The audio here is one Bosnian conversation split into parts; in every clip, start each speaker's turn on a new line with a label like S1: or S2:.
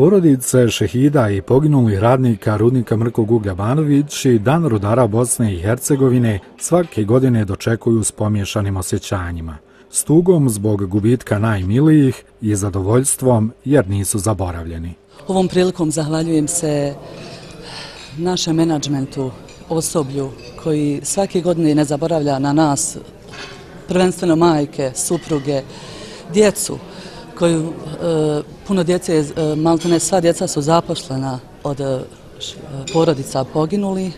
S1: porodice šehida i poginuli radnika rudnika Mrko Guga Banović i Dan rudara Bosne i Hercegovine svake godine dočekuju s pomješanim osjećanjima. Stugom zbog gubitka najmilijih i zadovoljstvom jer nisu zaboravljeni.
S2: Ovom prilikom zahvaljujem se našem menadžmentu, osoblju koji svake godine ne zaboravlja na nas, prvenstveno majke, supruge, djecu, koju e, puno djece, e, malo ne sva djeca su zaposlena od e, porodica poginuli,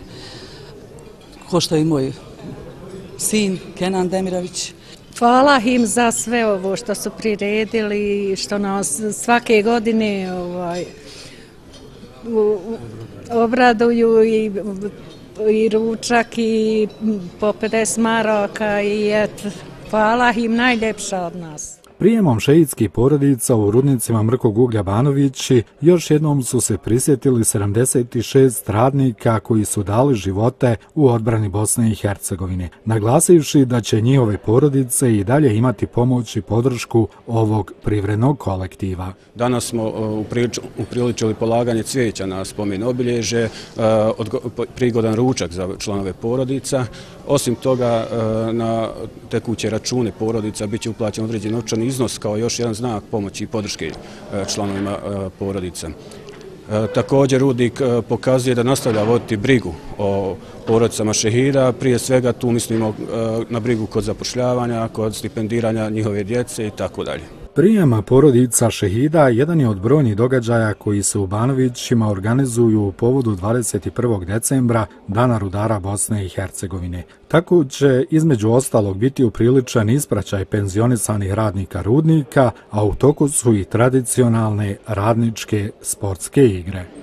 S2: ko što je i moj
S3: sin Kenan Demirović. Hvala im za sve ovo što su priredili, što nas svake godine ovaj, obraduju i i ručak i po 50 maraka i et, hvala im najljepša od nas.
S1: Prijemom šeitskih porodica u rudnicima Mrkog uglja Banovići još jednom su se prisjetili 76 radnika koji su dali živote u odbrani Bosne i Hercegovine, naglasivši da će njihove porodice i dalje imati pomoć i podršku ovog privrednog kolektiva.
S4: Danas smo e, upriličili polaganje cvijeća na spomen obilježe, e, prigodan ručak za članove porodica, Osim toga, e, na tekuće račune porodica biće uplaćen određen novčan iznos kao još jedan znak pomoći i podrške e, članovima e, porodica. Također, Rudnik pokazuje da nastavlja voditi brigu o porodicama šehida. Prije svega tu mislimo na brigu kod zapošljavanja, kod stipendiranja njihove djece i tako dalje.
S1: Prijema porodica Šehida jedan je od brojnih događaja koji se u Banovićima organizuju u povodu 21. decembra, Dana rudara Bosne i Hercegovine. Tako će između ostalog biti upriličan ispraćaj penzionisanih radnika rudnika, a u toku su i tradicionalne radničke sportske igre.